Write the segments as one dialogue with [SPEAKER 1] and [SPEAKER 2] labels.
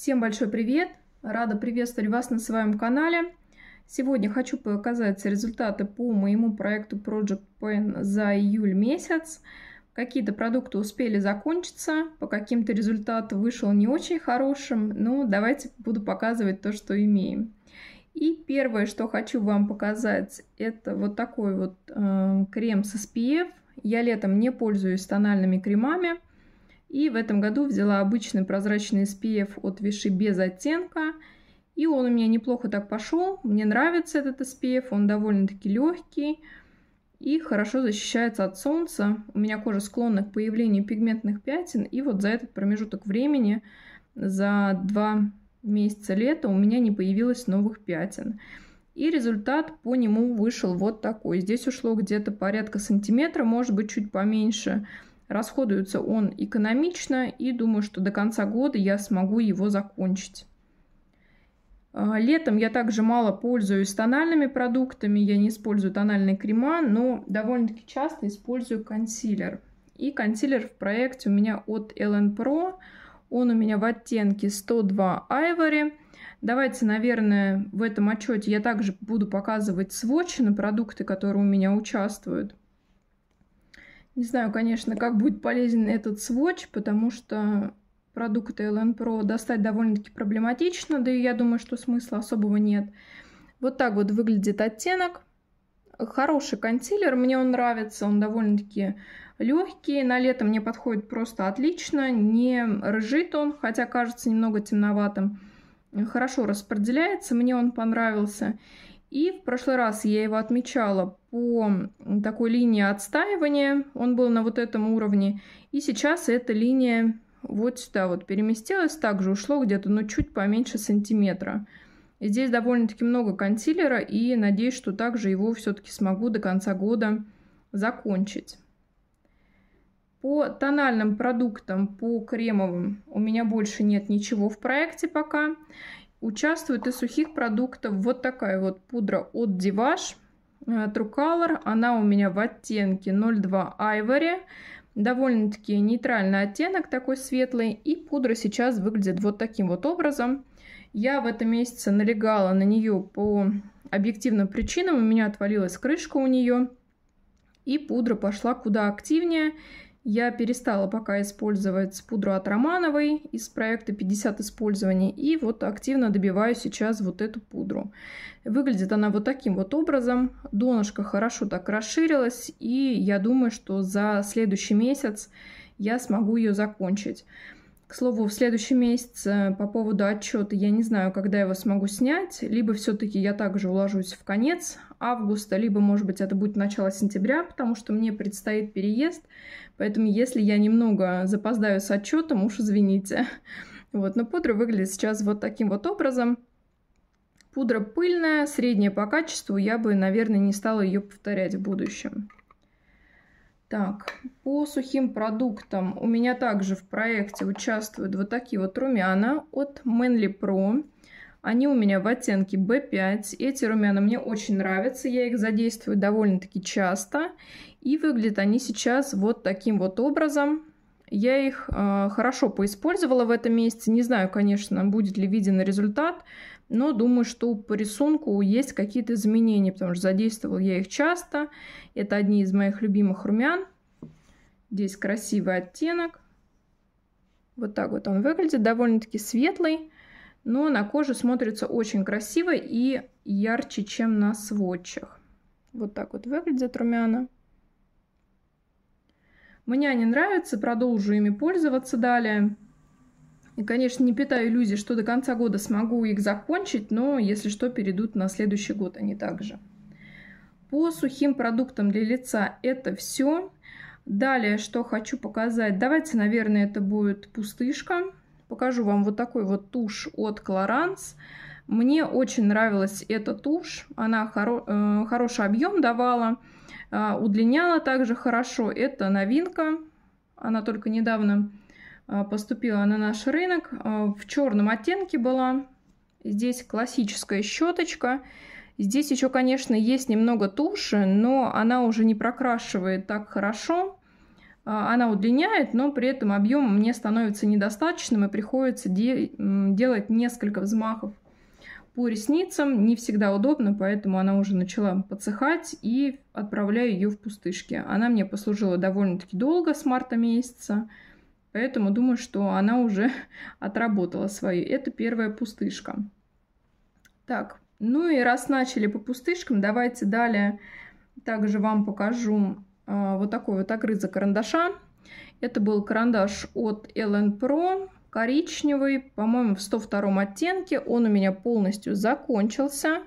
[SPEAKER 1] Всем большой привет! Рада приветствовать вас на своем канале. Сегодня хочу показать результаты по моему проекту Project Pen за июль месяц. Какие-то продукты успели закончиться, по каким-то результатам вышел не очень хорошим, но давайте буду показывать то, что имеем. И первое, что хочу вам показать, это вот такой вот э, крем с SPF. Я летом не пользуюсь тональными кремами, и в этом году взяла обычный прозрачный SPF от Виши без оттенка. И он у меня неплохо так пошел. Мне нравится этот SPF, он довольно-таки легкий и хорошо защищается от солнца. У меня кожа склонна к появлению пигментных пятен, и вот за этот промежуток времени, за два месяца лета, у меня не появилось новых пятен. И результат по нему вышел вот такой. Здесь ушло где-то порядка сантиметра, может быть чуть поменьше. Расходуется он экономично и думаю, что до конца года я смогу его закончить. А, летом я также мало пользуюсь тональными продуктами, я не использую тональные крема, но довольно-таки часто использую консилер. И консилер в проекте у меня от LN Pro, он у меня в оттенке 102 Ivory. Давайте, наверное, в этом отчете я также буду показывать сводчи продукты, которые у меня участвуют. Не знаю, конечно, как будет полезен этот сводч, потому что продукты LN Pro достать довольно-таки проблематично, да и я думаю, что смысла особого нет. Вот так вот выглядит оттенок. Хороший консилер, мне он нравится, он довольно-таки легкий, на лето мне подходит просто отлично, не рыжит он, хотя кажется немного темноватым. Хорошо распределяется, мне он понравился. И в прошлый раз я его отмечала по такой линии отстаивания, он был на вот этом уровне, и сейчас эта линия вот сюда вот переместилась, также ушло где-то, но ну, чуть поменьше сантиметра. здесь довольно-таки много консилера, и надеюсь, что также его все-таки смогу до конца года закончить. По тональным продуктам, по кремовым у меня больше нет ничего в проекте пока. Участвует из сухих продуктов вот такая вот пудра от Divash э, True Color. Она у меня в оттенке 02 Ivory. Довольно-таки нейтральный оттенок, такой светлый. И пудра сейчас выглядит вот таким вот образом. Я в этом месяце налегала на нее по объективным причинам. У меня отвалилась крышка у нее. И пудра пошла куда активнее. Я перестала пока использовать пудру от Романовой из проекта 50 использований. И вот активно добиваю сейчас вот эту пудру. Выглядит она вот таким вот образом. Донышко хорошо так расширилось. И я думаю, что за следующий месяц я смогу ее закончить. К слову, в следующем месяце э, по поводу отчета я не знаю, когда его смогу снять. Либо все-таки я также уложусь в конец августа, либо, может быть, это будет начало сентября, потому что мне предстоит переезд. Поэтому, если я немного запоздаю с отчетом, уж извините. Вот, но пудра выглядит сейчас вот таким вот образом. Пудра пыльная, средняя по качеству, я бы, наверное, не стала ее повторять в будущем. Так, по сухим продуктам у меня также в проекте участвуют вот такие вот румяна от Manly Pro. Они у меня в оттенке B5. Эти румяна мне очень нравятся, я их задействую довольно-таки часто. И выглядят они сейчас вот таким вот образом. Я их э, хорошо поиспользовала в этом месяце. Не знаю, конечно, будет ли виден результат, но думаю, что по рисунку есть какие-то изменения, потому что задействовал я их часто. Это одни из моих любимых румян. Здесь красивый оттенок. Вот так вот он выглядит, довольно-таки светлый, но на коже смотрится очень красиво и ярче, чем на сводчах. Вот так вот выглядят румяна. Мне они нравятся, продолжу ими пользоваться далее. И, конечно, не питаю иллюзий, что до конца года смогу их закончить, но, если что, перейдут на следующий год они также. По сухим продуктам для лица это все. Далее, что хочу показать. Давайте, наверное, это будет пустышка. Покажу вам вот такой вот тушь от Clarins. Мне очень нравилась эта тушь. Она хоро э, хороший объем давала. Э, удлиняла также хорошо. Это новинка. Она только недавно а, поступила на наш рынок. А, в черном оттенке была. Здесь классическая щеточка. Здесь еще, конечно, есть немного туши, но она уже не прокрашивает так хорошо. А, она удлиняет, но при этом объем мне становится недостаточным и приходится де делать несколько взмахов по ресницам. Не всегда удобно, поэтому она уже начала подсыхать и отправляю ее в пустышки. Она мне послужила довольно-таки долго с марта месяца. Поэтому думаю, что она уже отработала свои. Это первая пустышка. Так, ну и раз начали по пустышкам, давайте далее также вам покажу э, вот такой вот огрызок карандаша. Это был карандаш от Ellen Pro, коричневый, по-моему, в 102 оттенке. Он у меня полностью закончился.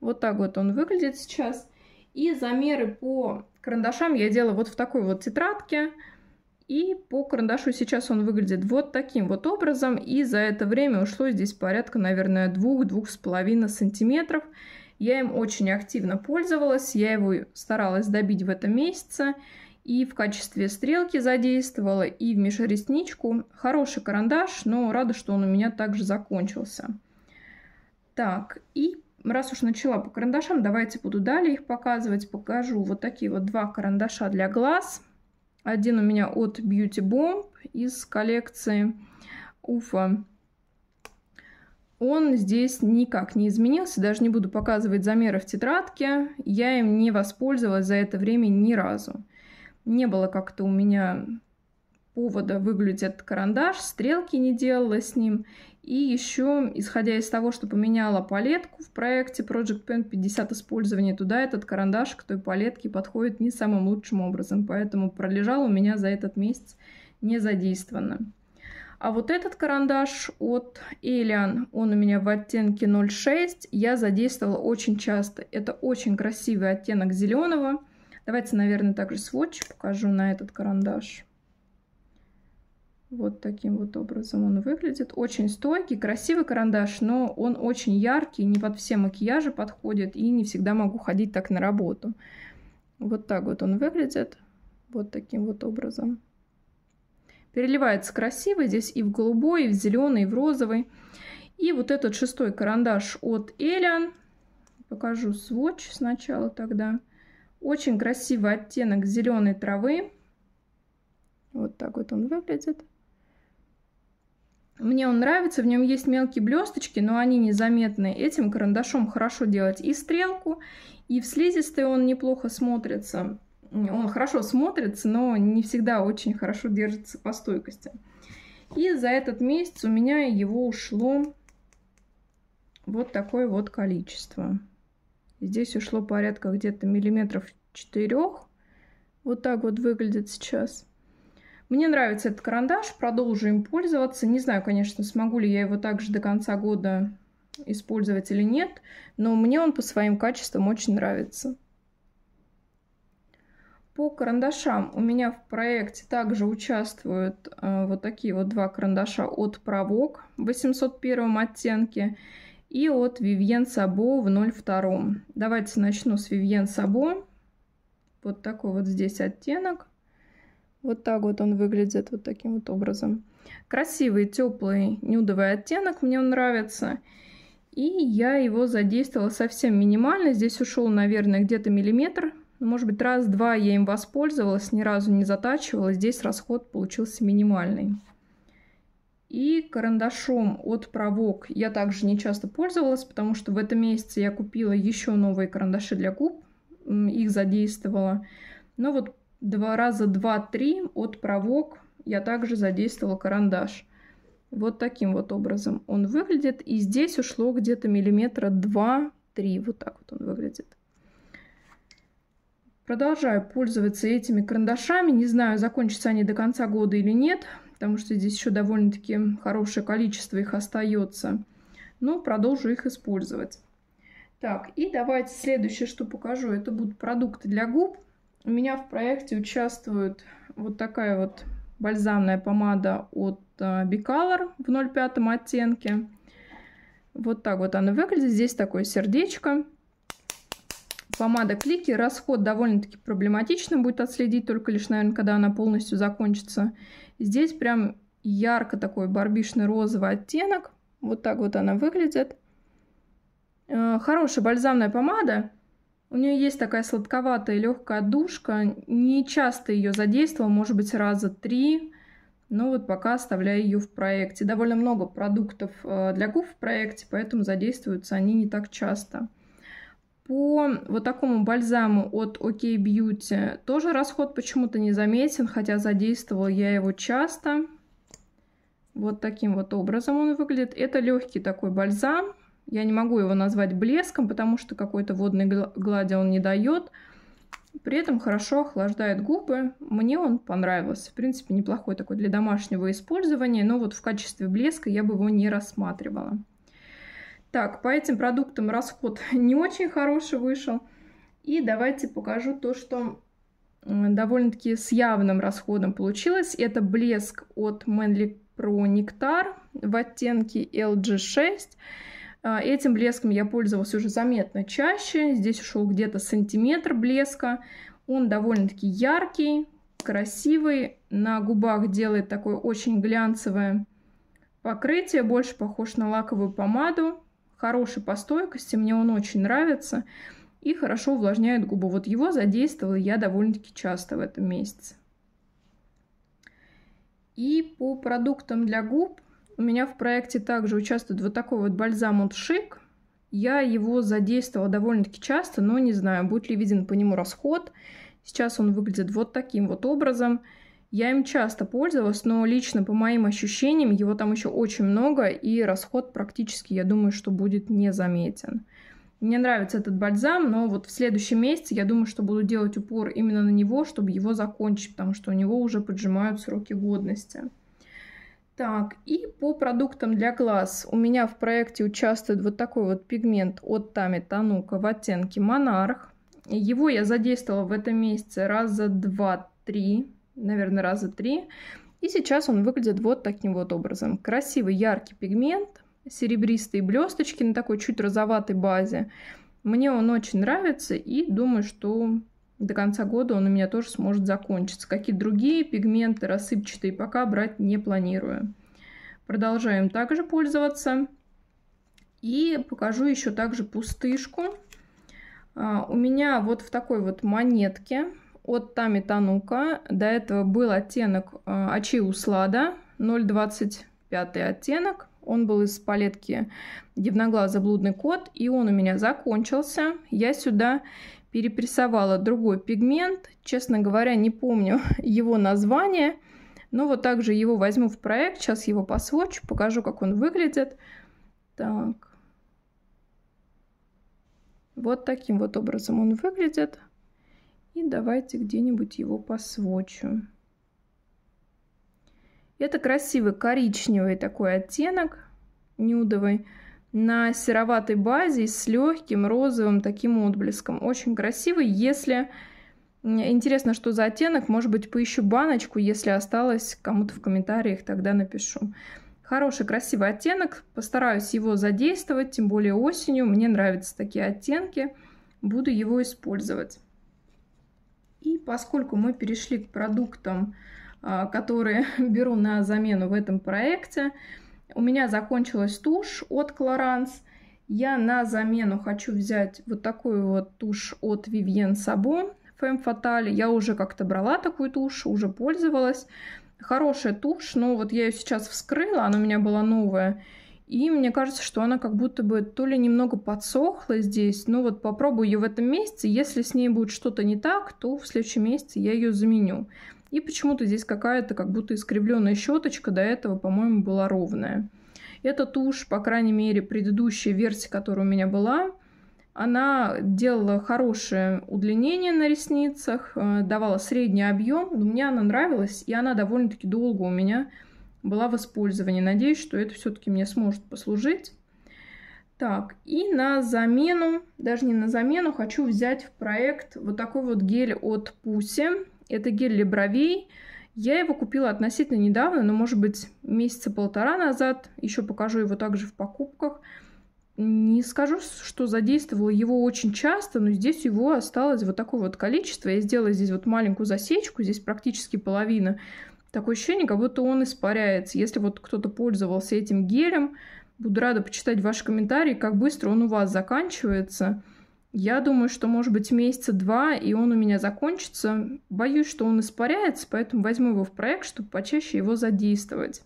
[SPEAKER 1] Вот так вот он выглядит сейчас. И замеры по карандашам я делала вот в такой вот тетрадке. И по карандашу сейчас он выглядит вот таким вот образом. И за это время ушло здесь порядка, наверное, 2-2,5 сантиметров. Я им очень активно пользовалась, я его старалась добить в этом месяце. И в качестве стрелки задействовала, и в межресничку. Хороший карандаш, но рада, что он у меня также закончился. Так, и раз уж начала по карандашам, давайте буду далее их показывать. Покажу вот такие вот два карандаша для глаз – один у меня от Beauty Bomb из коллекции Уфа. Он здесь никак не изменился, даже не буду показывать замеры в тетрадке. Я им не воспользовалась за это время ни разу. Не было как-то у меня повода выглядеть этот карандаш, стрелки не делала с ним. И еще, исходя из того, что поменяла палетку в проекте Project Pen 50 использования, туда этот карандаш к той палетке подходит не самым лучшим образом, поэтому пролежал у меня за этот месяц не задействовано. А вот этот карандаш от Alien, он у меня в оттенке 0,6, я задействовала очень часто. Это очень красивый оттенок зеленого. Давайте, наверное, также сводч покажу на этот карандаш. Вот таким вот образом он выглядит. Очень стойкий, красивый карандаш, но он очень яркий, не под все макияжи подходит, и не всегда могу ходить так на работу. Вот так вот он выглядит, вот таким вот образом. Переливается красиво, здесь и в голубой, и в зеленый, и в розовый. И вот этот шестой карандаш от Эля. Покажу сводч сначала тогда. Очень красивый оттенок зеленой травы. Вот так вот он выглядит. Мне он нравится, в нем есть мелкие блесточки, но они незаметны. Этим карандашом хорошо делать и стрелку, и в слизистой он неплохо смотрится. Он хорошо смотрится, но не всегда очень хорошо держится по стойкости. И за этот месяц у меня его ушло вот такое вот количество. Здесь ушло порядка где-то миллиметров четырех. Вот так вот выглядит сейчас. Мне нравится этот карандаш, продолжу им пользоваться. Не знаю, конечно, смогу ли я его также до конца года использовать или нет, но мне он по своим качествам очень нравится. По карандашам у меня в проекте также участвуют э, вот такие вот два карандаша от Provoc в 801 оттенке и от Вивьен Сабо в 02. Давайте начну с Вивьен Сабо. Вот такой вот здесь оттенок. Вот так вот он выглядит, вот таким вот образом. Красивый, теплый нюдовый оттенок, мне он нравится. И я его задействовала совсем минимально. Здесь ушел, наверное, где-то миллиметр. Ну, может быть, раз-два я им воспользовалась, ни разу не затачивала. Здесь расход получился минимальный. И карандашом от провок я также не часто пользовалась, потому что в этом месяце я купила еще новые карандаши для губ, их задействовала. Но вот два раза два-три от провок я также задействовала карандаш. Вот таким вот образом он выглядит. И здесь ушло где-то миллиметра два три Вот так вот он выглядит. Продолжаю пользоваться этими карандашами. Не знаю, закончатся они до конца года или нет, потому что здесь еще довольно-таки хорошее количество их остается. Но продолжу их использовать. Так, и давайте следующее, что покажу, это будут продукты для губ. У меня в проекте участвует вот такая вот бальзамная помада от э, Bicolor в 0,5 оттенке. Вот так вот она выглядит. Здесь такое сердечко. Помада клики. Расход довольно-таки проблематично будет отследить, только лишь, наверное, когда она полностью закончится. Здесь прям ярко такой барбишный розовый оттенок. Вот так вот она выглядит. Э, хорошая бальзамная помада. У нее есть такая сладковатая легкая душка, Не часто ее задействовал, может быть, раза три. Но вот пока оставляю ее в проекте. Довольно много продуктов э, для губ в проекте, поэтому задействуются они не так часто. По вот такому бальзаму от OK Beauty тоже расход почему-то не заметен, хотя задействовала я его часто. Вот таким вот образом он выглядит. Это легкий такой бальзам, я не могу его назвать блеском, потому что какой-то водной глади он не дает. При этом хорошо охлаждает губы. Мне он понравился. В принципе, неплохой такой для домашнего использования, но вот в качестве блеска я бы его не рассматривала. Так, по этим продуктам расход не очень хороший вышел. И давайте покажу то, что довольно-таки с явным расходом получилось. Это блеск от Manly Pro Nectar в оттенке LG6. А, этим блеском я пользовалась уже заметно чаще. Здесь ушел где-то сантиметр блеска. Он довольно-таки яркий, красивый. На губах делает такое очень глянцевое покрытие. Больше похож на лаковую помаду. Хороший по стойкости, мне он очень нравится. И хорошо увлажняет губы. Вот его задействовала я довольно-таки часто в этом месяце. И по продуктам для губ у меня в проекте также участвует вот такой вот бальзам от Шик. Я его задействовала довольно-таки часто, но не знаю, будет ли виден по нему расход. Сейчас он выглядит вот таким вот образом. Я им часто пользовалась, но лично по моим ощущениям его там еще очень много, и расход практически, я думаю, что будет незаметен. Мне нравится этот бальзам, но вот в следующем месяце я думаю, что буду делать упор именно на него, чтобы его закончить, потому что у него уже поджимаются сроки годности. Так, и по продуктам для глаз. У меня в проекте участвует вот такой вот пигмент от Тами Танука в оттенке Монарх. Его я задействовала в этом месяце раза два-три, наверное, раза три. И сейчас он выглядит вот таким вот образом. Красивый яркий пигмент, серебристые блесточки на такой чуть розоватой базе. Мне он очень нравится и думаю, что до конца года он у меня тоже сможет закончиться. какие другие пигменты рассыпчатые пока брать не планирую. Продолжаем также пользоваться. И покажу еще также пустышку. А, у меня вот в такой вот монетке от Тами Танука. До этого был оттенок а, Очи Услада, 0,25 оттенок. Он был из палетки Дивноглазый блудный кот, и он у меня закончился. Я сюда перепрессовала другой пигмент. Честно говоря, не помню его название. Но вот также его возьму в проект. Сейчас его посвочу, покажу, как он выглядит. Так. Вот таким вот образом он выглядит. И давайте где-нибудь его посвочу. Это красивый коричневый такой оттенок нюдовый на сероватой базе с легким розовым таким отблеском. Очень красивый если... Интересно, что за оттенок, может быть, поищу баночку, если осталось кому-то в комментариях, тогда напишу. Хороший, красивый оттенок, постараюсь его задействовать, тем более осенью, мне нравятся такие оттенки, буду его использовать. И поскольку мы перешли к продуктам, а, которые беру на замену в этом проекте, у меня закончилась тушь от Клоранс. Я на замену хочу взять вот такую вот тушь от Vivienne Sabo Femme Fatale. Я уже как-то брала такую тушь, уже пользовалась. Хорошая тушь, но вот я ее сейчас вскрыла, она у меня была новая. И мне кажется, что она как будто бы то ли немного подсохла здесь. Ну вот попробую ее в этом месяце. Если с ней будет что-то не так, то в следующем месяце я ее заменю. И почему-то здесь какая-то как будто искривленная щеточка, до этого, по-моему, была ровная. Эта тушь, по крайней мере, предыдущая версия, которая у меня была, она делала хорошее удлинение на ресницах, э, давала средний объем. Но мне она нравилась, и она довольно-таки долго у меня была в использовании. Надеюсь, что это все-таки мне сможет послужить. Так, и на замену, даже не на замену, хочу взять в проект вот такой вот гель от Пуси. Это гель для бровей. Я его купила относительно недавно, но, может быть, месяца полтора назад. Еще покажу его также в покупках. Не скажу, что задействовала его очень часто, но здесь его осталось вот такое вот количество. Я сделала здесь вот маленькую засечку, здесь практически половина. Такое ощущение, как будто он испаряется. Если вот кто-то пользовался этим гелем, буду рада почитать ваши комментарии, как быстро он у вас заканчивается. Я думаю, что, может быть, месяца два, и он у меня закончится. Боюсь, что он испаряется, поэтому возьму его в проект, чтобы почаще его задействовать.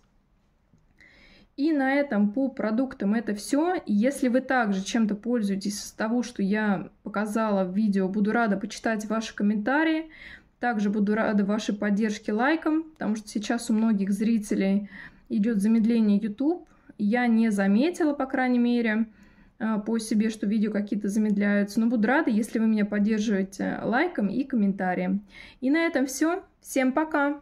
[SPEAKER 1] И на этом по продуктам это все. Если вы также чем-то пользуетесь из того, что я показала в видео, буду рада почитать ваши комментарии. Также буду рада вашей поддержке лайком, потому что сейчас у многих зрителей идет замедление YouTube. Я не заметила, по крайней мере. А, по себе, что видео какие-то замедляются. Но буду рада, если вы меня поддерживаете лайком и комментарием. И на этом все. Всем пока!